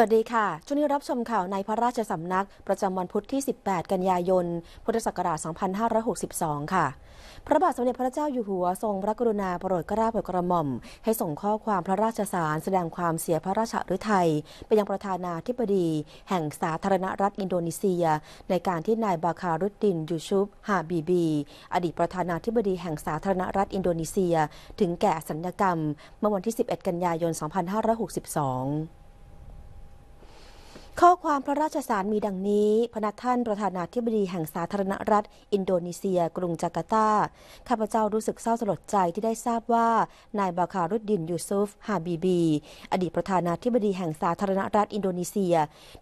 สวัสดีค่ะ ช่วงนี้รับชมข่าวในพระราชสำนักประจำวันพุธที่ 18 กันยายน พุทธศักราช 2562 ค่ะ พระบาทสมเด็จพระเจ้าอยู่หัวทรงพระกรุณาโปรดเกล้าโปรดกระหม่อม ให้ส่งข้อความพระราชสารแสดงความเสียพระราชฤทัยไปยังประธานาธิบดีแห่งสาธารณรัฐอินโดนีเซีย ในการที่นายบาคารุดดินยูชุบฮาบีบีอดีตประธานาธิบดีแห่งสาธารณรัฐอินโดนีเซีย ถึงแก่สัญญกรรมเมื่อวันที่ 11 กันยายน 2562ข้อความพระราชสารมีดังนี้พนักท่านประธานาธิบดีแห่งสาธารณรัฐ อินโดนีเซีย กรุงจาการ์ตา ข้าพเจ้ารู้สึกเศร้าสลดใจที่ได้ทราบว่านายบาคารุดดิน ยูซุฟฮาบีบี อดีตประธานาธิบดีแห่งสาธารณรัฐอินโดนีเซีย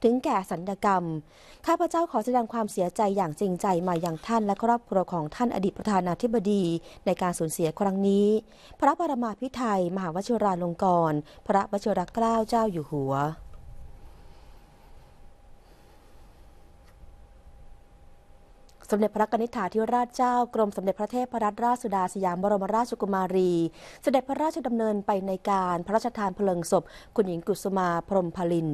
ถึงแก่สัญญกรรม ข้าพเจ้าขอแสดงความเสียใจอย่างจริงใจมาอย่างท่านและครอบครัวของท่านอดีตประธานาธิบดีในการสูญเสียครั้งนี้ พระบรมาพิไทยมหาวชิราลงกรณ์พระวชิรเกล้าเจ้าอยู่หัวสมเด็จพระกนิษฐาธิราชเจ้า กรมสมเด็จพระเทพรัตนราชสุดาสยามบรมราชกุมารี เสด็จพระราชดำเนินไปในการพระราชทานเพลิงศพ คุณหญิงกุศมาพรมพลิน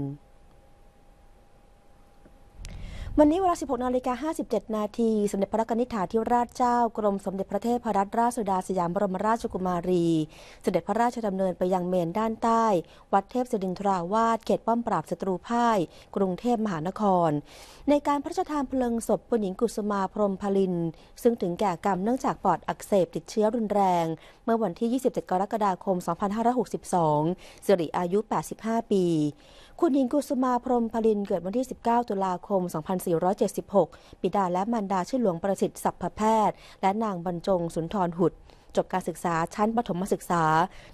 วันนี้เวลา 16นาฬิกา57นาทีสมเด็จพระกนิษฐาธิราชเจ้ากรมสมเด็จพระเทพรัตนราชสุดาสยามบรมราชกุมารีสเสด็จพระราชดำเนินไปยังเมนด้านใต้ วัดเทพศิรินทราวาสเขตป้อมปราบศัตรูพ่าย กรุงเทพมหานคร ในการพระราชทานเพลิงศพคุณหญิงกุสมาพรมพลิน ซึ่งถึงแก่กรรมเนื่องจากปอดอักเสบติดเชื้อรุนแรง เมื่อวันที่ 27 กรกฎาคม 2562สิริอายุ 85 ปีคุณหญิงกุสุมาพรมพลินเกิดวันที่ 19 ตุลาคม 2476 ปิดาและมารดาชื่อหลวงประสิทธิ์สัพพแพทย์ และนางบรรจงสุนทรหุด จบการศึกษาชั้นปฐมศึกษา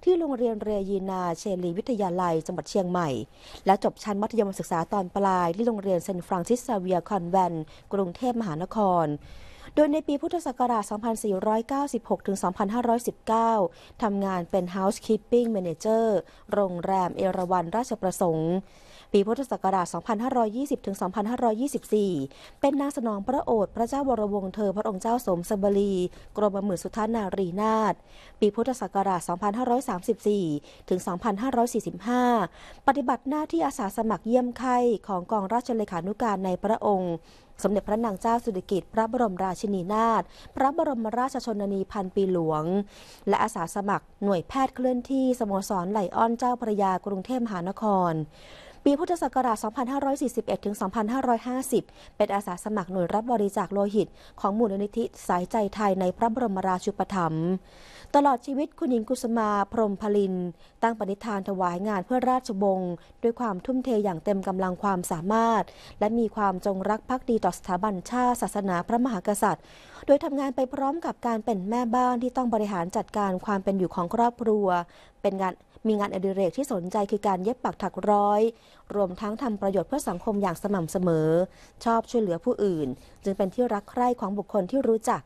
ที่โรงเรียนเรยีนาเชลีวิทยาลัยจังหวัดเชียงใหม่ และจบชั้นมัธยมศึกษาตอนปลาย ที่โรงเรียนเซนฟรังซิสซาเวียคอนแวนกรุงเทพมหานครดยในปีพุทธศักราช 2496 2519 ทำงานเป็น housekeeping manager โรงแรมเอราวัณราชประสงค์ ปีพุทธศักราช 2520 2524 เป็นนางสนองพระโอษฐ์พระเจ้าวรวงเธอพระองค์เจ้าสมสบรีกรมหมื่นสุทานารีนาถปีพุทธศักราช 2534 2545 ปฏิบัติหน้าที่อาสาสมัครเยี่ยมไข้ ของกองราชเลขานุการในพระองค์สมเด็จพระนางเจ้าสุดิกิติ์พระบรมราชินีนาถ พระบรมราชชนนีพันปีหลวง และอาสาสมัครหน่วยแพทย์เคลื่อนที่สโมสรไหลอ้อนเจ้าพระยากรุงเทพมหานครีพุทธศักราช 2541 ถึง 2550 เป็นอาสาสมัครหน่วยรับบริจาคโลหิต ของมูลนิธิสายใจไทยในพระบรมราชูปถัมภ์ตลอดชีวิตคุณหญิงกุสมาพรมพลิน ตั้งปณิธานถวายงานเพื่อราชบง ด้วยความทุ่มเทอย่างเต็มกำลังความสามารถ และมีความจงรักภักดีต่อสถาบันชาติศาสนาพระมหากษัตริย์ โดยทำงานไปพร้อมกับการเป็นแม่บ้านที่ต้องบริหารจัดการความเป็นอยู่ของครอบครัวเป็นงานมีงานอดิเรกที่สนใจคือการเย็บปักถักร้อย รวมทั้งทำประโยชน์เพื่อสังคมอย่างสม่ำเสมอ ชอบช่วยเหลือผู้อื่น จึงเป็นที่รักใคร่ของบุคคลที่รู้จัก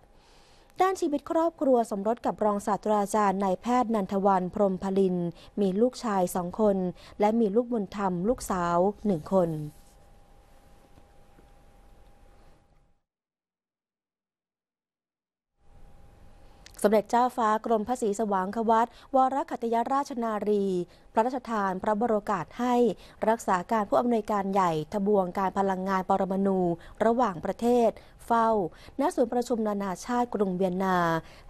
ด้านชีวิตครอบครัวสมรสกับรองศาสตราจารย์นายแพทย์นันทวันพรมพลิน มีลูกชายสองคน และมีลูกบุญธรรมลูกสาวหนึ่งคนสมเด็จเจ้าฟ้ากรมพระศรีสว่างควัตวรคัตยราชนารี พระราชทานพระบรมกาศให้ รักษาการผู้อำนวยการใหญ่ ทบวงการพลังงานปรมาณูระหว่างประเทศเฝ้าณศูนย์ประชุมนานาชาติกรุงเวียนนา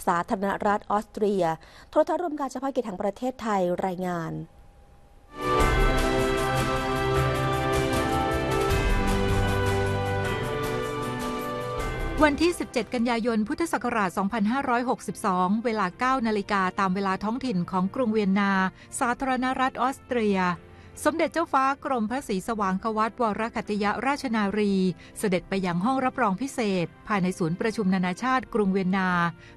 สาธารณรัฐออสเตรีย โทรทัศน์รวมการเฉพาะกิจแห่งประเทศไทยรายงานวันที่ 17 กันยายน พุทธศักราช 2562 เวลา 9นาฬิกาตามเวลาท้องถิ่นของกรุงเวียนนา สาธารณรัฐออสเตรีย สมเด็จเจ้าฟ้ากรมพระศรีสว่างควัตวรคัตยราชนารี เสด็จไปยังห้องรับรองพิเศษภายในศูนย์ประชุมนานาชาติกรุงเวียนนา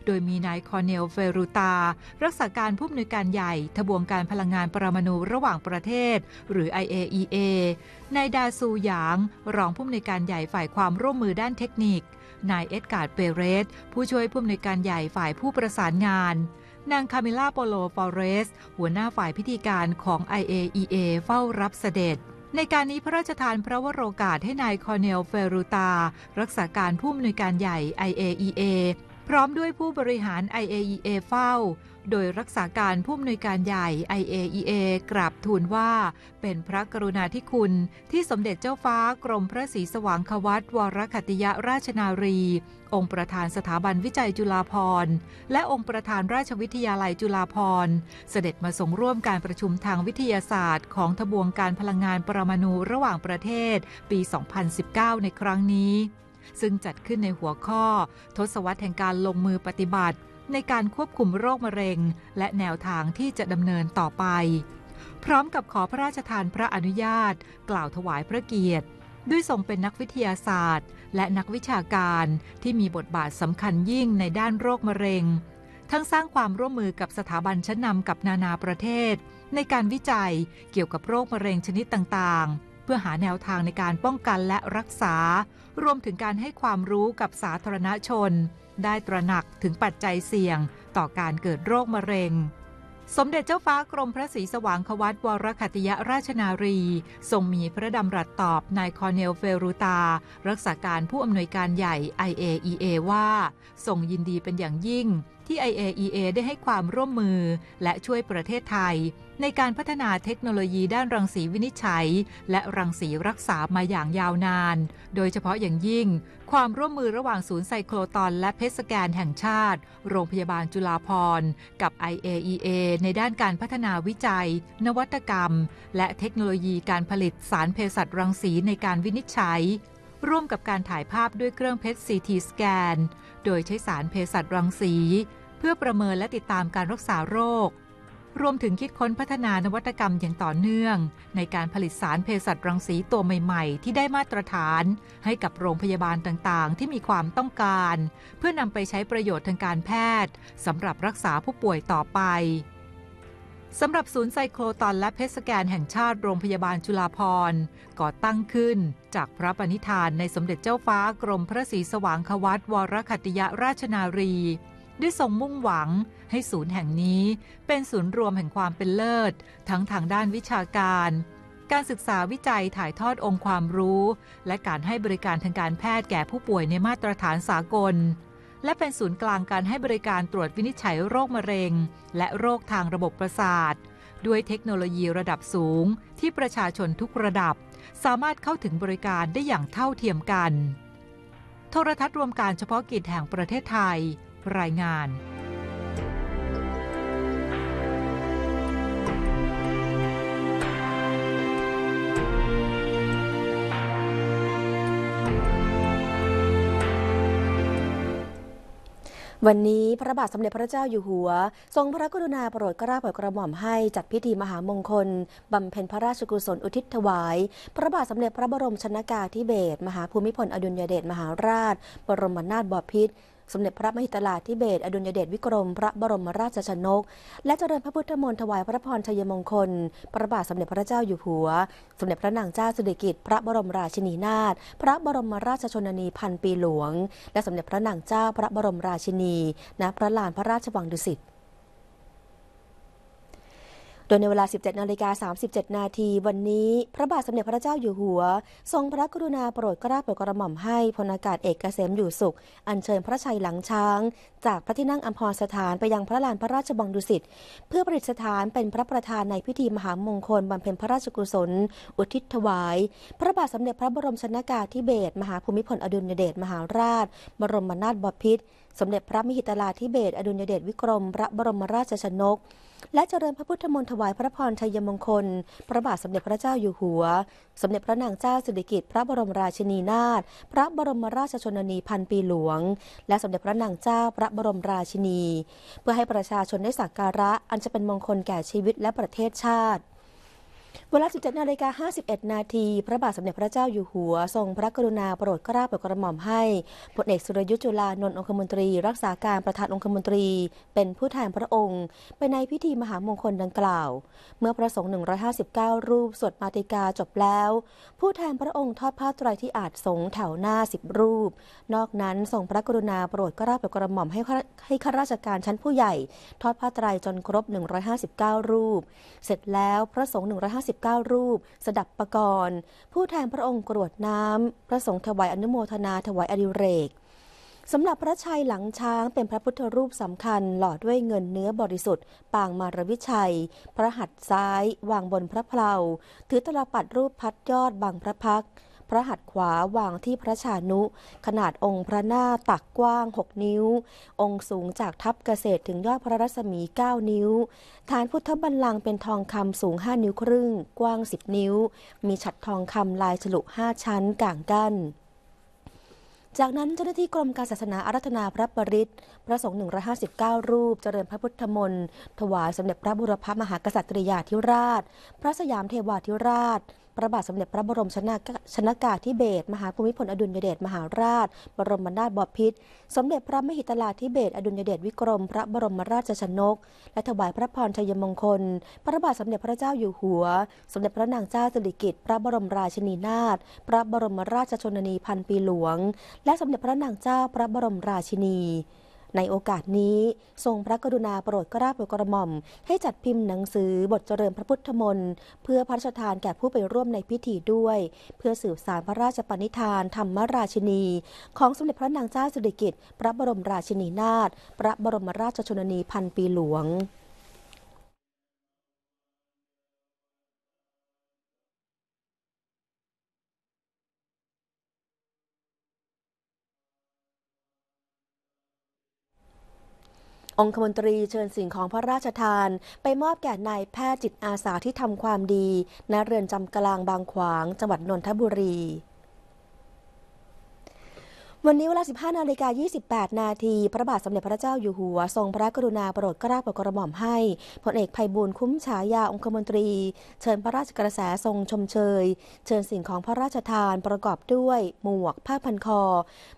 โดยมีนายคอนเนลเฟรูตา รักษาการผู้อำนวยการใหญ่ทบวงการพลังงานปรมาณูระหว่างประเทศ หรือ IAEA นายดาซูหยาง รองผู้อำนวยการใหญ่ฝ่ายความร่วมมือด้านเทคนิคนายเอ็ดการ์ดเปเรส ผู้ช่วยผู้อำนวยการใหญ่ฝ่ายผู้ประสานงาน นางคาเมล่าโปโลฟอเรสหัวหน้าฝ่ายพิธีการของ IAEA เฝ้ารับเสด็จ ในการนี้พระราชทานพระวโรกาสให้นายคอเนลเฟรูตา รักษาการผู้อำนวยการใหญ่ IAEA พร้อมด้วยผู้บริหาร IAEA เฝ้าโดยรักษาการผู้อำนวยการใหญ่ IAEA กราบทูลว่า เป็นพระกรุณาธิคุณที่สมเด็จเจ้าฟ้ากรมพระศรีสว่างควัตวรคติยราชนารี องค์ประธานสถาบันวิจัยจุฬาภรณ์ และองค์ประธานราชวิทยาลัยจุฬาภรณ์ เสด็จมาส่งร่วมการประชุมทางวิทยาศาสตร์ของทบวงการพลังงานปรมาณูระหว่างประเทศปี 2019 ในครั้งนี้ ซึ่งจัดขึ้นในหัวข้อ ทศวรรษแห่งการลงมือปฏิบัติในการควบคุมโรคมะเร็ง และแนวทางที่จะดำเนินต่อไป พร้อมกับขอพระราชทานพระอนุญาตกล่าวถวายพระเกียรติ ด้วยทรงเป็นนักวิทยาศาสตร์ และนักวิชาการที่มีบทบาทสำคัญยิ่งในด้านโรคมะเร็ง ทั้งสร้างความร่วมมือกับสถาบันชั้นนำกับนานาประเทศ ในการวิจัยเกี่ยวกับโรคมะเร็งชนิดต่างๆ เพื่อหาแนวทางในการป้องกันและรักษา รวมถึงการให้ความรู้กับสาธารณชนได้ตระหนักถึงปัจจัยเสี่ยง ต่อการเกิดโรคมะเร็ง สมเด็จเจ้าฟ้ากรมพระศรีสว่างควัตวรคัติยราชนารี ทรงมีพระดำรัสตอบนายคอเนลเฟรูตา รักษาการผู้อำนวยการใหญ่ IAEA ว่า ทรงยินดีเป็นอย่างยิ่งที่ IAEA ได้ให้ความร่วมมือและช่วยประเทศไทย ในการพัฒนาเทคโนโลยีด้านรังสีวินิจฉัย และรังสีรักษามาอย่างยาวนาน โดยเฉพาะอย่างยิ่ง ความร่วมมือระหว่างศูนย์ไซโครตอน และเพชสแกนแห่งชาติ โรงพยาบาลจุฬาภรกับ IAEA ในด้านการพัฒนาวิจัย นวัตกรรม และเทคโนโลยีการผลิตสารเภสัชรังสีในการวินิจฉัยร่วมกับการถ่ายภาพด้วยเครื่องเพชรซีทีสแกน โดยใช้สารเภสัชรังสี เพื่อประเมินและติดตามการรักษาโรค รวมถึงคิดค้นพัฒนานวัตกรรมอย่างต่อเนื่อง ในการผลิตสารเภสัชรังสีตัวใหม่ ๆ ที่ได้มาตรฐาน ให้กับโรงพยาบาลต่างๆ ที่มีความต้องการ เพื่อนำไปใช้ประโยชน์ทางการแพทย์สำหรับรักษาผู้ป่วยต่อไปสำหรับศูนย์ไซโครตอนและเพชสแกนแห่งชาติโรงพยาบาลจุฬาภรณ์ก่อตั้งขึ้นจากพระปณิธานในสมเด็จเจ้าฟ้ากรมพระศรีสว่างควัตวรคัติยราชนารีได้ทรงมุ่งหวังให้ศูนย์แห่งนี้เป็นศูนย์รวมแห่งความเป็นเลิศ ทั้งทางด้านวิชาการ การศึกษาวิจัยถ่ายทอดองค์ความรู้ และการให้บริการทางการแพทย์แก่ผู้ป่วยในมาตรฐานสากลและเป็นศูนย์กลางการให้บริการตรวจวินิจฉัยโรคมะเร็ง และโรคทางระบบประสาท ด้วยเทคโนโลยีระดับสูง ที่ประชาชนทุกระดับ สามารถเข้าถึงบริการได้อย่างเท่าเทียมกัน โทรทัศน์รวมการเฉพาะกิจแห่งประเทศไทย รายงานวันนี้พระบาทสมเด็จพระเจ้าอยู่หัว ทรงพระกรุณาโปรดกระาปรดกระหม่อมให้ จัดพิธีมหามงคล บำเพ็ญพระราชกุศลอุทิศถวาย พระบาทสมเด็จพระบรมชนากาธิเบศรมหาภูมิพลอดุลยเดชมหาราช บรมนาถบพิตรสมเด็จพระมหิตลาธิเบศอดุลยเดชวิกรมพระบรมราชชนก และเจริญพระพุทธมนต์ถวายพระพรชัยมงคลพระบาทสมเด็จพระเจ้าอยู่หัว สมเด็จพระนางเจ้าสุริกิติ์พระบรมราชินีนาถพระบรมราชชนนีพันปีหลวง และสมเด็จพระนางเจ้าพระบรมราชินี ณพระลานพระราชวังดุสิตโดยในเวลา 17 นาฬิกา 37 นาที วันนี้ พระบาทสมเด็จพระเจ้าอยู่หัว ทรงพระกรุณาโปรด กราบโปรดกระหม่อมให้พลอากาศเอกเกษมอยู่สุข อัญเชิญพระชัยหลังช้าง จากพระที่นั่งอัมพรสถานไปยังพระลานพระราชบังดุสิตเพื่อประดิษฐานเป็นพระประธานในพิธีมหามงคลบำเพ็ญพระราชกุศล อุทิศถวาย พระบาทสมเด็จพระบรมชนากาธิเบศรมหาภูมิพลอดุลยเดชมหาราชบรมนาถบพิตรสมเด็จพระมหิตลาธิเบศอดุลยเดชวิกรมพระบรมราชชนกและเจริญพระพุทธมนต์ถวายพระพรชัยมงคลพระบาทสมเด็จพระเจ้าอยู่หัว สมเด็จพระนางเจ้าสิริกิติ์พระบรมราชินีนาถพระบรมราชชนนีพันปีหลวง และสมเด็จพระนางเจ้าพระบรมราชินี เพื่อให้ประชาชนได้สักการะอันจะเป็นมงคลแก่ชีวิตและประเทศชาติเวลา17นาฬิกา51 นาทีพระบาทสมเด็จพระเจ้าอยู่หัว ทรงพระกรุณาโปรดเกล้าโปรดกระหม่อมให้พลเอกสุรยุทธ์จุลานนท์องคมนตรีรักษาการประธานองคมนตรี เป็นผู้แทนพระองค์ ไปในพิธีมหามงคลดังกล่าว เมื่อพระสงฆ์159 รูป สวดมาติกาจบแล้ว ผู้แทนพระองค์ทอดผ้าไตรที่อาจสงแถวหน้า 10 รูป นอกนั้นทรงพระกรุณาโปรดเกล้าโปรดกระหม่อมให้ให้ข้าราชการชั้นผู้ใหญ่ทอดผ้าไตรจนครบ159 รูป เสร็จแล้วพระสงฆ์1 5 5 9รูป สดับประกรณ์ผู้แทนพระองค์กรวดน้ำพระสงฆ์ถวายอนุโมทนาถวายอดิเรกสำหรับพระชัยหลังช้างเป็นพระพุทธรูปสำคัญหล่อด้วยเงินเนื้อบริสุทธิ์ปางมารวิชัย พระหัตถ์ซ้าย วางบนพระเพลาถือตลปัดรูปพัดยอดบังพระพักพระหัตถ์ขวาวางที่พระชานุ ขนาดองค์พระหน้า ตักกว้าง 6 นิ้ว องค์สูงจากทับเกษตรถึงยอดพระรัศมี 9 นิ้ว ฐานพุทธบัลลังก์เป็นทองคำสูง 5 นิ้วครึ่ง กว้าง 10 นิ้ว มีฉัดทองคำลายฉลุ 5 ชั้นกางกั้นจากนั้นเจ้าหน้าที่กรมการศาสนาอารัธนาพระปริศพระสงฆ์159 รูป เจริญพระพุทธมนต์ถวายสมเด็จพระบุรพมหากษัตริยาธิราช พระสยามเทวาธิราชพระบาทสมเด็จพระบรมชนากชนากาธิเบศ มหาภูมิพลอดุลยเดชมหาราช บรมนาถบพิตรสมเด็จพระมหิตลาธิเบศอดุลยเดชวิกรมพระบรมราชชนก และถวายพระพรชัยมงคล พระบาทสมเด็จพระเจ้าอยู่หัว สมเด็จพระนางเจ้าสิริกิติ์พระบรมราชินีนาถพระบรมราชชนนีพันปีหลวง และสมเด็จพระนางเจ้าพระบรมราชินีในโอกาสนี้ทรงพระกรุณาโปรดกราบกระหม่อม ให้จัดพิมพ์หนังสือบทเจริญพระพุทธมนต์เพื่อพระราชทานแก่ผู้ไปร่วมในพิธีด้วย เพื่อสืบสารพระราชปณิธานธรรมราชินี ของสมเด็จพระนางเจ้าสุริกิติ์พระบรมราชินีนาถพระบรมราชชนนีพันปีหลวงองคมนตรีเชิญสิ่งของพระราชทานไปมอบแก่นายแพทย์จิตอาสาที่ทำความดีณเรือนจำกลางบางขวางจังหวัดนนทบุรีวันนี้เวลา 15นาฬิกา28 นาที พระบาทสมเด็จพระเจ้าอยู่หัวทรงพระกรุณาโปรดกราบโปรดกระหม่อมให้พลเอกไยบูลคุ้มฉายาองคมนตรี เชิญพระราชกระแสทรงชมเชย เชิญสิ่งของพระราชทานประกอบด้วย หมวกผ้าพันคอ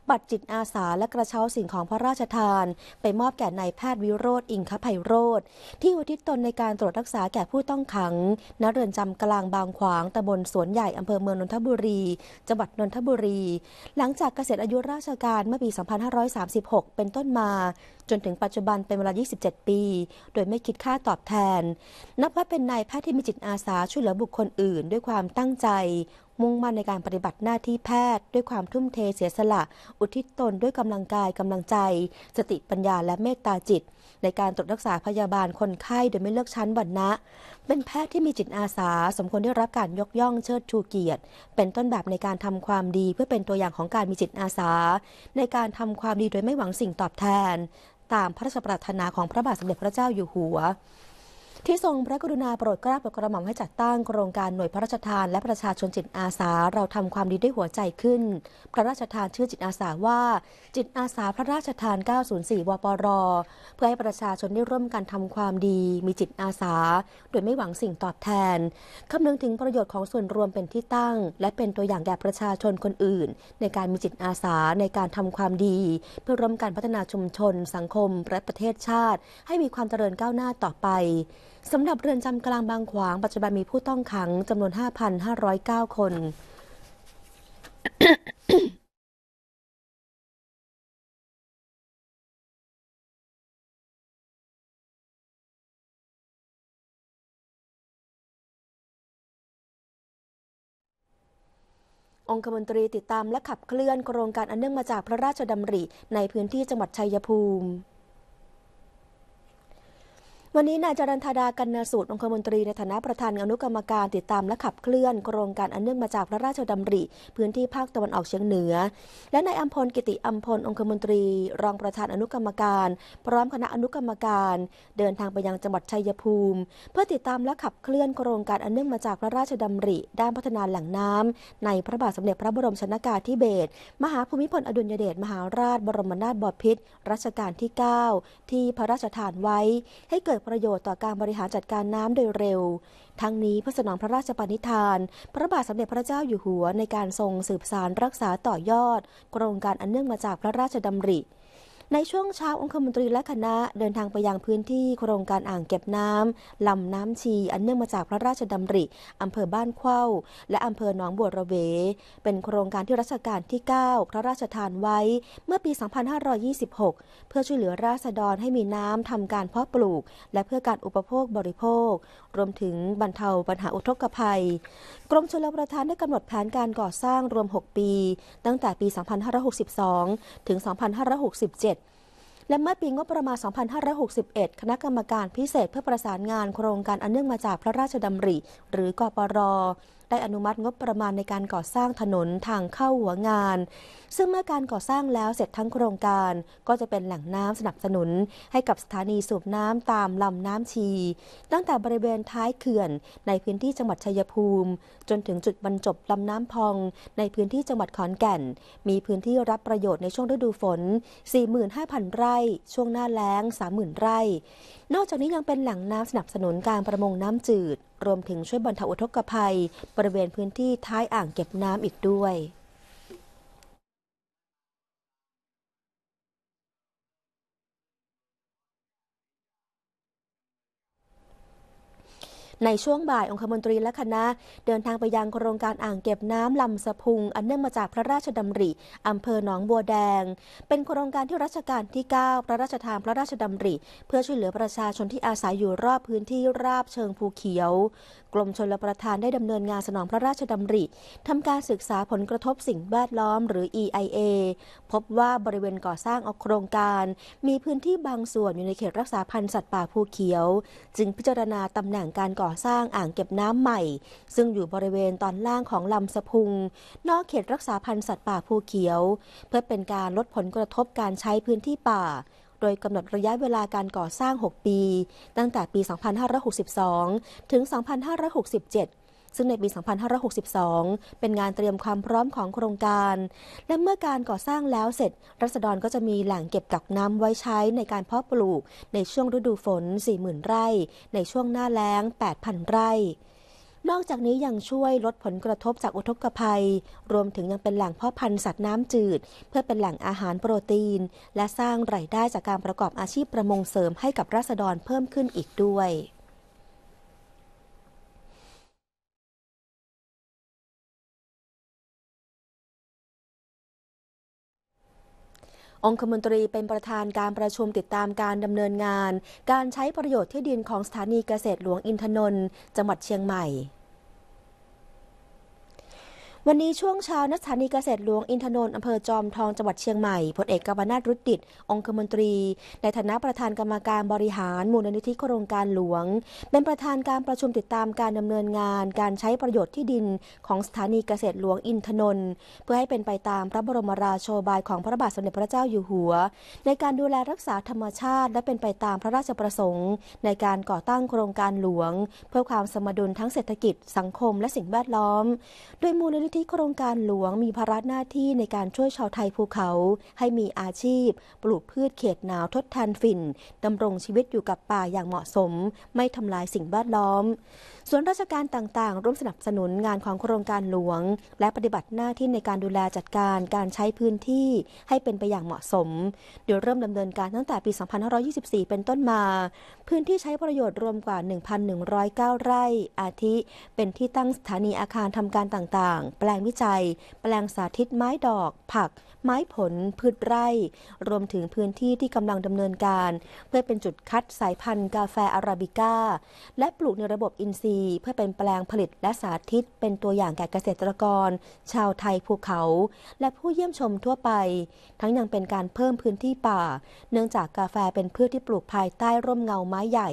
บัตรจิตอาสาและกระเช้าสิ่งของพระราชทาน ไปมอบแก่นายแพทย์วิโรธอิงคภัยโรธที่อุทิศตนในการตรวจรักษาแก่ผู้ต้องขังณเรือนจำกลางบางขวางตำบลสวนใหญ่อำเภอเมืองนนทบุรีจังหวัดนนทบุรี หลังจากเกษียณอายุราราชการเมื่อปี 2536 เป็นต้นมา จนถึงปัจจุบันเป็นเวลา 27 ปี โดยไม่คิดค่าตอบแทน นับว่าเป็นนายแพทย์ที่มีจิตอาสาช่วยเหลือบุคคลอื่นด้วยความตั้งใจมุ่งมั่นในการปฏิบัติหน้าที่แพทย์ ด้วยความทุ่มเทเสียสละ อุทิศตน ด้วยกำลังกายกำลังใจ สติปัญญาและเมตตาจิต ในการตรวจรักษาพยาบาลคนไข้โดยไม่เลือกชั้นวรรณะเป็นแพทย์ที่มีจิตอาสา สมควรได้รับการยกย่องเชิดชูเกียรติ เป็นต้นแบบในการทำความดีเพื่อเป็นตัวอย่างของการมีจิตอาสา ในการทำความดีโดยไม่หวังสิ่งตอบแทน ตามพระราชปรารถนาของพระบาทสมเด็จพระเจ้าอยู่หัวที่ทรงพระกรุณาโปรดเกล้าโปรดกระหม่อมให้จัดตั้งโครงการหน่วยพระราชทานและประชาชนจิตอาสาเราทำความดีด้วยหัวใจขึ้น พระราชทานชื่อจิตอาสาว่า จิตอาสาพระราชทาน 904 วปรเพื่อให้ประชาชนได้ร่วมกันทำความดี มีจิตอาสา โดยไม่หวังสิ่งตอบแทน คำนึงถึงประโยชน์ของส่วนรวมเป็นที่ตั้ง และเป็นตัวอย่างแก่ประชาชนคนอื่น ในการมีจิตอาสาในการทำความดี เพื่อร่วมกันพัฒนาชุมชน สังคมและประเทศชาติ ให้มีความเจริญก้าวหน้าต่อไปสำหรับเรือนจำกลางบางขวาง ปัจจุบันมีผู้ต้องขัง จำนวน 5,509 คน องคมนตรีติดตามและขับเคลื่อนโครงการอันเนื่องมาจากพระราชดำริในพื้นที่จังหวัดชัยภูมิวันนี้นายจรันธดากันนสูตรองคมนตรีในฐานะประธานอนุกรรมการ ติดตามและขับเคลื่อนโครงการอันเนื่องมาจากพระราชดำริ พื้นที่ภาคตะวันออกเฉียงเหนือ และนายอัมพลกิติอัมพลองคมนตรีรองประธานอนุกรรมการ พร้อมคณะอนุกรรมการ เดินทางไปยังจังหวัดชัยภูมิ เพื่อติดตามและขับเคลื่อนโครงการอันเนื่องมาจากพระราชดำริ ด้านพัฒนาแหล่งน้ำ ในพระบาทสมเด็จพระบรมชนากาธิเบศรมหาภูมิพลอดุลยเดชมหาราชบรมนาถบพิตรรัชกาลที่ 9 ที่พระราชทานไว้ให้เกิดประโยชน์ต่อการบริหารจัดการน้ำโดยเร็ว ทั้งนี้พระสนองพระราชปณิธาน พระบาทสมเด็จพระเจ้าอยู่หัวในการทรงสืบสารรักษาต่อยอด โครงการอันเนื่องมาจากพระราชดำริในช่วงเช้าองคมนตรีและคณะเดินทางไปยังพื้นที่โครงการอ่างเก็บน้ำลำน้ำชีอันเนื่องมาจากพระราชดำริ อำเภอบ้านเข้าและอำเภอหนองบัวระเว เป็นโครงการที่รัชกาลที่ 9 พระราชทานไว้เมื่อปี 2526 เพื่อช่วยเหลือราษฎรให้มีน้ำทำการเพาะปลูก และเพื่อการอุปโภคบริโภครวมถึงบรรเทาปัญหาอุทกภัย กรมชลประทานได้กำหนดแผนการก่อสร้างรวม 6 ปี ตั้งแต่ปี 2562 ถึง 2567 และเมื่อปีงบประมาณ 2561 คณะกรรมการพิเศษเพื่อประสานงาน โครงการอันเนื่องมาจากพระราชดำริ หรือกปรได้อนุมัติงบประมาณในการก่อสร้างถนนทางเข้าหัวงาน ซึ่งเมื่อการก่อสร้างแล้วเสร็จทั้งโครงการ ก็จะเป็นแหล่งน้ำสนับสนุน ให้กับสถานีสูบน้ำตามลำน้ำชี ตั้งแต่บริเวณท้ายเขื่อนในพื้นที่จังหวัดชัยภูมิ จนถึงจุดบรรจบลำน้ำพองในพื้นที่จังหวัดขอนแก่น มีพื้นที่รับประโยชน์ในช่วงฤดูฝน 45,000 ไร่ ช่วงหน้าแล้ง30,000 ไร่นอกจากนี้ยังเป็นแหล่งน้ำสนับสนุนการประมงน้ำจืด รวมถึงช่วยบรรเทาอุทกภัยบริเวณพื้นที่ท้ายอ่างเก็บน้ำอีกด้วยในช่วงบ่ายองคมนตรีและคณะเดินทางไปยังโครงการอ่างเก็บน้ำลำสะพุง อันเนื่องมาจากพระราชดาริอำเภอหนองบัวแดง เป็นโครงการที่รัชกาลที่9พระราชทานพระราชดาริ เพื่อช่วยเหลือประชาชนที่อาศัยอยู่รอบพื้นที่ราบเชิงภูเขียวกรมชลประทานได้ดำเนินงานสนองพระราชดาริทำการศึกษาผลกระทบสิ่งแวดล้อมหรือ EIA พบว่าบริเวณก่อสร้างออกโครงการ มีพื้นที่บางส่วนอยู่ในเขตรักษาพันธุ์สัตว์ป่าภูเขียว จึงพิจารณาตำแหน่งการก่อก่อสร้างอ่างเก็บน้ำใหม่ ซึ่งอยู่บริเวณตอนล่างของลำสะพุง นอกเขตรักษาพันธุ์สัตว์ป่าภูเขียว เพื่อเป็นการลดผลกระทบการใช้พื้นที่ป่า โดยกำหนดระยะเวลาการก่อสร้าง 6 ปี ตั้งแต่ปี 2562 ถึง 2567ซึ่งในปี 2562 เป็นงานเตรียมความพร้อมของโครงการ และเมื่อการก่อสร้างแล้วเสร็จรัศดรก็จะมีแหล่งเก็บกักน้ำไว้ใช้ในการเพาะปลูกในช่วงฤดูฝน 40,000 ไร่ ในช่วงหน้าแล้ง 8,000 ไร่ นอกจากนี้ยังช่วยลดผลกระทบจากอุทกภัย รวมถึงยังเป็นแหล่งเพาะพันธุ์สัตว์น้ำจืด เพื่อเป็นแหล่งอาหารโปรตีน และสร้างไรายได้จากการประกอบอาชีพประมงเสริมให้กับราษฎรเพิ่มขึ้นอีกด้วยองคมนตรีเป็นประธานการประชุมติดตามการดำเนินงาน การใช้ประโยชน์ที่ดินของสถานีเกษตรหลวงอินทนนท์จังหวัดเชียงใหม่วันนี้ช่วงเช้าณสถานีเกษตรหลวงอินทนนท์อำเภอจอมทองจังหวัดเชียงใหม่พลเอกกวนาตรุดดิตองคมนตรี ในฐานะประธานกรรมการบริหารมูลนิธิโครงการหลวง เป็นประธานการประชุมติดตามการดำเนินงาน การใช้ประโยชน์ที่ดินของสถานีเกษตรหลวงอินทนนท์เพื่อให้เป็นไปตามพระบรมราโชบายของพระบาทสมเด็จพระเจ้าอยู่หัว ในการดูแลรักษาธรรมชาติ และเป็นไปตามพระราชประสงค์ ในการก่อตั้งโครงการหลวง เพื่อความสมดุลทั้งเศรษฐกิจสังคม และสิ่งแวดล้อมโดยมูลนิธิที่โครงการหลวงมีภาระหน้าที่ในการช่วยชาวไทยภูเขาให้มีอาชีพปลูกพืชเขตหนาวทดแทนฝิ่นดำรงชีวิตอยู่กับป่าอย่างเหมาะสมไม่ทำลายสิ่งแวดล้อม ส่วนราชการต่างๆ ร่วมสนับสนุนงานของโครงการหลวงและปฏิบัติหน้าที่ในการดูแลจัดการการใช้พื้นที่ให้เป็นไปอย่างเหมาะสมโดยเริ่มดำเนินการตั้งแต่ปี 2524 เป็นต้นมา พื้นที่ใช้ประโยชน์รวมกว่า 1,109 ไร่ อาทิเป็นที่ตั้งสถานีอาคารทำการต่างๆแปลงวิจัยแปลงสาธิตไม้ดอก ผัก ไม้ผล พืชไร่ รวมถึงพื้นที่ที่กำลังดำเนินการเพื่อเป็นจุดคัดสายพันธุ์ กาแฟอาราบิก้าและปลูกในระบบอินทรีย์ เพื่อเป็นแปลงผลิตและสาธิตเป็นตัวอย่างแก่เกษตรกร ชาวไทยภูเขาและผู้เยี่ยมชมทั่วไป ทั้งยังเป็นการเพิ่มพื้นที่ป่าเนื่องจากกาแฟเป็นพืชที่ปลูกภายใต้ร่มเงาไม้ใหญ่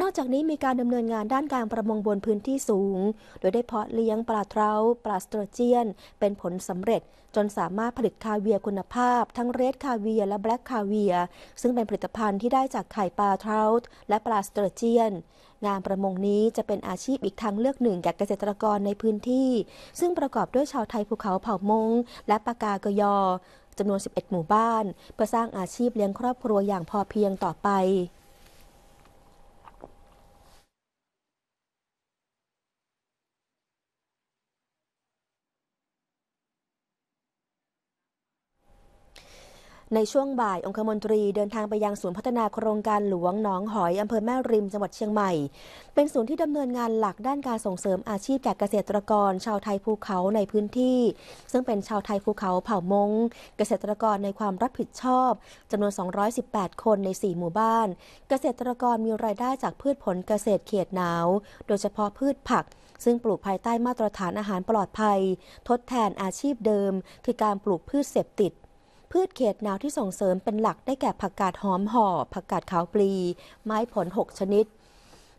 นอกจากนี้มีการดำเนินงานด้านการประมงบนพื้นที่สูง โดยได้เพาะเลี้ยงปลาเทราปลาสเตอร์เจียน เป็นผลสำเร็จจนสามารถผลิตคาเวียคุณภาพทั้งเรดคาเวียและแบล็กคาเวียซึ่งเป็นผลิตภัณฑ์ที่ได้จากไข่ปลาเทราและปลาสเตอร์เจียนงานประมงนี้จะเป็นอาชีพอีกทางเลือกหนึ่ง แก่เกษตรกรในพื้นที่ ซึ่งประกอบด้วยชาวไทยภูเขาเผ่ามงและปากากยอจำนวน 11 หมู่บ้าน เพื่อสร้างอาชีพเลี้ยงครอบครัวอย่างพอเพียงต่อไปในช่วงบ่ายองคมนตรีเดินทางไปยังศูนย์พัฒนาโครงการหลวงหนองหอย อำเภอแม่ริมจังหวัดเชียงใหม่เป็นศูนย์ที่ดำเนินงานหลักด้านการส่งเสริมอาชีพแก่เกษตรกรชาวไทยภูเขาในพื้นที่ ซึ่งเป็นชาวไทยภูเขาเผ่ามงเกษตรกรในความรับผิดชอบ จำนวน 218 คนใน4หมู่บ้าน เกษตรกรมีรายได้จากพืชผลเกษตรเขตหนาว โดยเฉพาะพืชผัก ซึ่งปลูกภายใต้มาตรฐานอาหารปลอดภัย ทดแทนอาชีพเดิม คือการปลูกพืชเสพติดพืชเขตหนาวที่ส่งเสริมเป็นหลักได้แก่ผักกาดหอมห่อ ผักกาดขาวปลีไม้ผล 6 ชนิด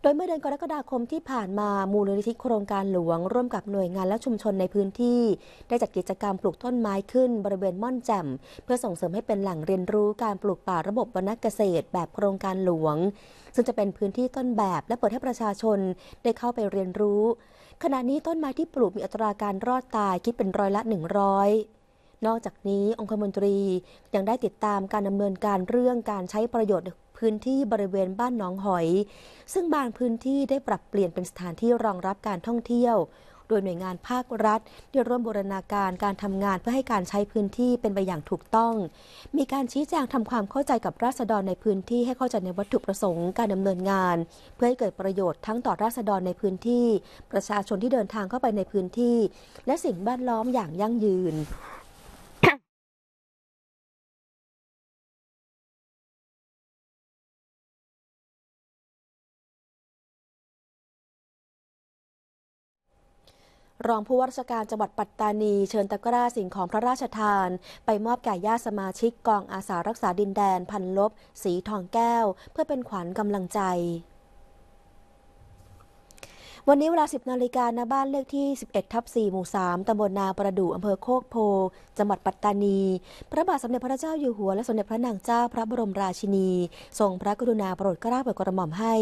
โดยเมื่อเดือนกรกฎาคมที่ผ่านมามูลนิธิโครงการหลวง ร่วมกับหน่วยงานและชุมชนในพื้นที่ ได้จัดกิจกรรมปลูกต้นไม้ขึ้นบริเวณม่อนแจ่มเพื่อส่งเสริมให้เป็นแหล่งเรียนรู้การปลูกป่าระบบวรรณเกษตรแบบโครงการหลวง ซึ่งจะเป็นพื้นที่ต้นแบบและเปิดให้ประชาชนได้เข้าไปเรียนรู้ ขณะนี้ต้นไม้ที่ปลูกมีอัตราการรอดตายคิดเป็นร้อยละ 100นอกจากนี้องคมนตรียังได้ติดตามการดำเนินการเรื่องการใช้ประโยชน์พื้นที่บริเวณบ้านหนองหอย ซึ่งบางพื้นที่ได้ปรับเปลี่ยนเป็นสถานที่รองรับการท่องเที่ยว โดยหน่วยงานภาครัฐได้ร่วมบูรณาการการทำงานเพื่อให้การใช้พื้นที่เป็นไปอย่างถูกต้อง มีการชี้แจงทำความเข้าใจกับราษฎรในพื้นที่ให้เข้าใจในวัตถุประสงค์การดำเนินงาน เพื่อให้เกิดประโยชน์ทั้งต่อราษฎรในพื้นที่ ประชาชนที่เดินทางเข้าไปในพื้นที่ และสิ่งแวดล้อมอย่างยั่งยืนรองผู้ว่าราชการจังหวัดปัตตานีเชิญตะกร้าสิ่งของพระราชทาน ไปมอบแก่ญาติสมาชิกกองอาสารักษาดินแดนพันลบสีทองแก้วเพื่อเป็นขวัญกำลังใจวันนี้เวลา 10นาฬิกาณบ้านเลขที่ 11 ทับ4หมู่3ตำบลนาประดู่อำเภอโคกโพจังหวัดปัตตานี พระบาทสมเด็จพระเจ้าอยู่หัวและสมเด็จพระนางเจ้าพระบรมราชินี ทรงพระกรุณาโปรดเกล้าโปรดกระหม่อมให้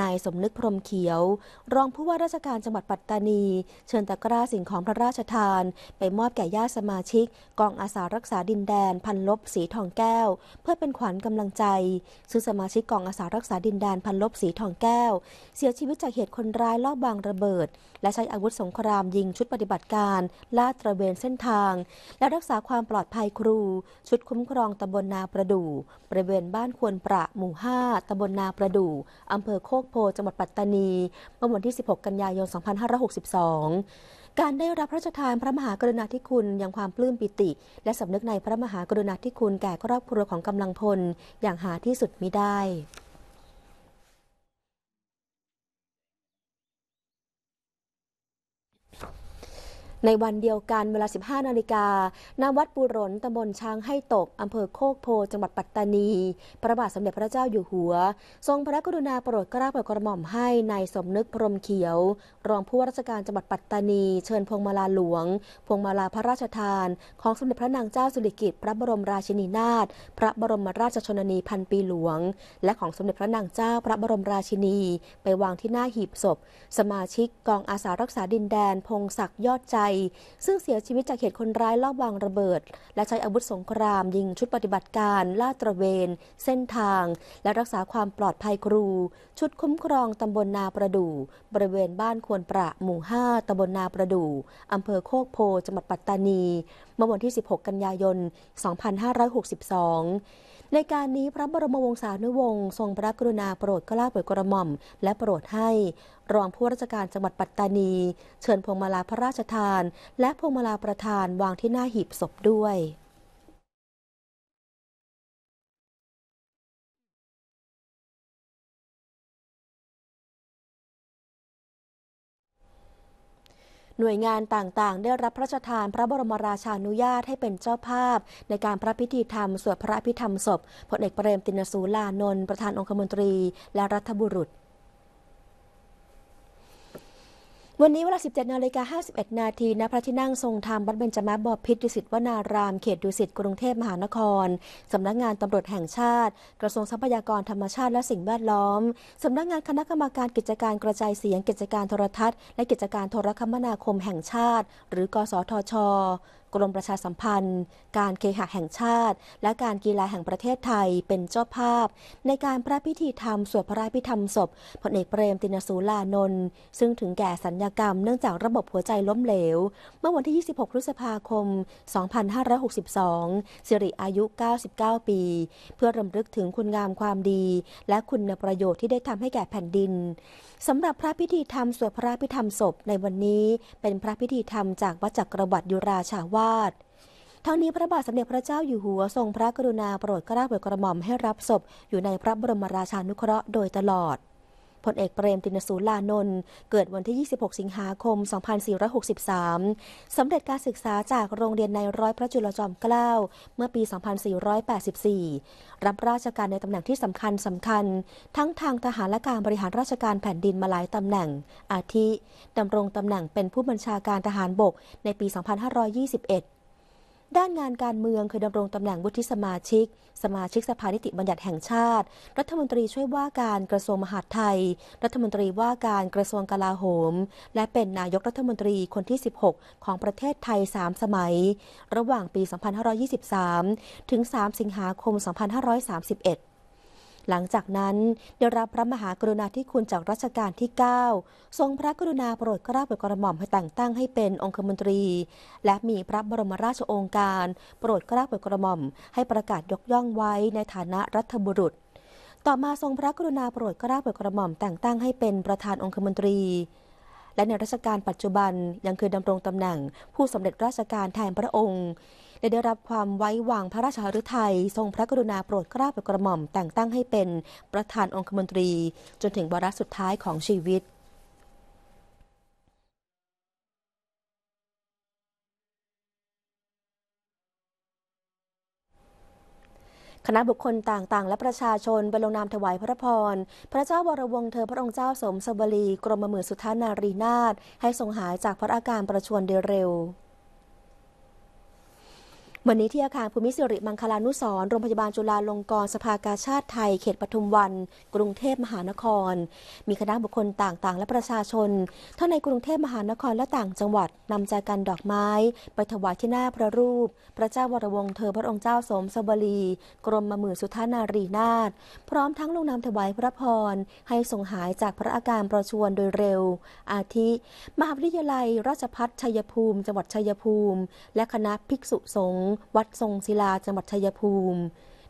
นายสมนึกพรมเขียว รองผู้ว่าราชการจังหวัดปัตตานี เชิญตะกร้าสิ่งของพระราชทาน ไปมอบแก่ญาติสมาชิกกองอาสารักษาดินแดน พันลบสีทองแก้ว เพื่อเป็นขวัญกำลังใจซึ่งสมาชิกกองอาสารักษาดินแดนพันลบสีทองแก้ว เสียชีวิตจากเหตุคนร้ายลอบวางระเบิด และใช้อาวุธสงครามยิงชุดปฏิบัติการลาดตระเวนเส้นทาง และรักษาความปลอดภัยครู ชุดคุ้มครองตำบลนาประดู่บริเวณบ้านควนประหมู่5ตำบลนาประดู่อำเภอโคกโพจังหวัดปัตตานีเมื่อวันที่ 16 กันยายน 2562 การได้รับพระราชทานพระมหากรุณาธิคุณอย่างความปลื้มปิติ และสำนึกในพระมหากรุณาธิคุณแก่ครอบครัวของกำลังพลอย่างหาที่สุดมิได้ในวันเดียวกันเวลา 15 นาฬิกาณวัดปูรนตำบลช้างให้ตกอำเภอโคกโพ จังหวัดปัตตานี พระบาทสมเด็จพระเจ้าอยู่หัว ทรงพระกรุณาโปรดเกล้าโปรดกระหม่อมให้ในสมนึกพรมเขียว รองผู้ว่าราชการจังหวัดปัตตานีเชิญพวงมาลาหลวงพวงมาลาพระราชทาน ของสมเด็จพระนางเจ้าสุริกิติ์พระบรมราชินีนาถพระบรมราชชนนีพันปีหลวง และของสมเด็จพระนางเจ้าพระบรมราชินี ไปวางที่หน้าหีบศพสมาชิกกองอาสารักษาดินแดนพงศักดิ์ยอดใจยซึ่งเสียชีวิตจากเหตุคนร้ายลอบวางระเบิด และใช้อาวุธสงครามยิงชุดปฏิบัติการลาดตระเวน เส้นทาง และรักษาความปลอดภัยครู ชุดคุ้มครองตำบลนาประดู่บริเวณบ้านควรประหมู่5ตำบลนาประดู่อำเภอโคกโพจังหวัดปัตตานีเมื่อวันที่ 16 กันยายน 2562ในการนี้พระบรมวงศานุวงศ์ทรงพระกรุณาโปรดกล้าโปรดกระหม่อม และโปรดให้ รองผู้ราชการจังหวัดปัตตานีเชิญพวงมาลาพระราชทาน และพวงมาลาประธานวางที่หน้าหีบศพด้วยหน่วยงานต่างๆ ได้รับพระราชทานพระบรมราชานุญาตให้เป็นเจ้าภาพในการพระพิธีธรรมสวดพระพิธรรมศพพลเอกเปรมตินสูลานนท์ประธานองคมนตรีและรัฐบุรุษวันนี้เวลา 17นาฬิกา51 นาทีณพระที่นั่งทรงธรรมวัดเบญจมาบพิตรดุสิตวนาราม เขตดุสิต กรุงเทพมหานคร สำนักงงานตำรวจแห่งชาติ กระทรวงทรัพยากรธรรมชาติและสิ่งแวดล้อม สำนักงงานคณะกรรมการกิจการกระจายเสียงกิจการโทรทัศน์ และกิจการโทรคมนาคมแห่งชาติ หรือ กสทชกรมประชาสัมพันธ์ การเคหะแห่งชาติ และการกีฬาแห่งประเทศไทยเป็นเจ้าภาพ ในการพระพิธีธรรมสวดพระราพิธรรมศพพลเอกเปรมตินสูลานนท์ซึ่งถึงแก่สัญญกรรมเนื่องจากระบบหัวใจล้มเหลว เมื่อวันที่ 26พฤษภาคม 2562 สิริอายุ 99 ปี เพื่อรำลึกถึงคุณงามความดี และคุณประโยชน์ที่ได้ทำให้แก่แผ่นดินสำหรับพระพิธีธรรมสวดพระราพิธรรมศพในวันนี้เป็นพระพิธีธรรมจากวัดจักรวรรดิยุราชาวาาสทั้งนี้พระบาทสมเด็จพระเจ้าอยู่หัวทรงพระกรุณาโปรดเกล้าโปรดกระหม่อมให้รับศพอยู่ในพระบรมราชานุเคราะห์โดยตลอดพลเอกเปรมตินสูลานนท์เกิดวันที่ 26 สิงหาคม 2463 สำเร็จการศึกษาจากโรงเรียนในร้อยพระจุลจอมเกล้า เมื่อปี 2484 รับราชการในตำแหน่งที่สำคัญสำคัญ ทั้งทางทหารและการบริหารราชการแผ่นดินมาหลายตำแหน่ง อาทิดำรงตำแหน่งเป็นผู้บัญชาการทหารบกในปี 2521ด้านงานการเมืองเคยดำรงตำแหน่งวุฒิสมาชิก สมาชิกสภานิติบัญญัติแห่งชาติ รัฐมนตรีช่วยว่าการกระทรวงมหาดไทย รัฐมนตรีว่าการกระทรวงกลาโหม และเป็นนายกรัฐมนตรีคนที่ 16 ของประเทศไทย 3 สมัย ระหว่างปี 2523 ถึง 3 สิงหาคม 2531หลังจากนั้นได้รับพระมหากรุณาธิคุณจากรัชกาลที่ 9 ทรงพระกรุณาโปรดเกล้าโปรดกระหม่อมให้แต่งตั้งให้เป็นองคมนตรี และมีพระบรมราชโองการ โปรดเกล้าโปรดกระหม่อม ให้ประกาศยกย่องไว้ในฐานะรัฐบุรุษ ต่อมาทรงพระกรุณาโปรดเกล้าโปรดกระหม่อมแต่งตั้งให้เป็นประธานองคมนตรี และในรัชกาลปัจจุบันยังคือดำรงตำแหน่ง ผู้สำเร็จราชการแทนพระองค์และได้รับความไว้วางพระราชหฤทัย ทรงพระกรุณาโปรดเกล้าโปรดกระหม่อม แต่งตั้งให้เป็นประธานองคมนตรีจนถึงวาระสุดท้ายของชีวิต คณะบุคคลต่างๆ และประชาชนไปลงนามถวายพระพร พระเจ้าวรวงเธอพระองค์เจ้าสมสบรี กรมมือสุทานารีนาถให้ทรงหายจากพระอาการประชวรเดเร็ววันนี้ที่อาคารภูมิศิริมังคลานุสรโรงพยาบาลจุฬาลงกรณ์สภากาชาติไทย เขตปทุมวัน กรุงเทพมหานคร มีคณะบุคคลต่างๆ และประชาชนทั้งในกรุงเทพมหานครและต่างจังหวัด นำใจกันดอกไม้ ไปถวายที่หน้าพระรูป พระเจ้าวรวงเธอพระองค์เจ้าสมสวรีกรมมมือสุทานารีนาถพร้อมทั้งลงนามถวายพระพรให้ทรงหายจากพระอาการประชวนโดยเร็ว อาทิมหาวิทยาลัยราชพัฒชัยภูมิ จังหวัดชัยภูมิ และคณะภิกษุสงฆ์วัดทรงศิลาจังหวัดชัยภูมิ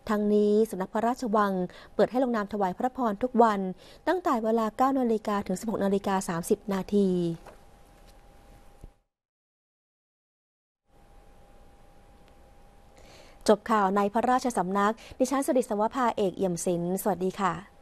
ทั้งนี้สำนักพระราชวังเปิดให้ลงนามถวายพระพรทุกวัน ตั้งแต่เวลา9นาฬิกาถึง 16นาฬิกา30นาทีจบข่าวในพระราชสำนักดิฉันสดิสวภาเอกเอี่ยมศิลป์สวัสดีค่ะ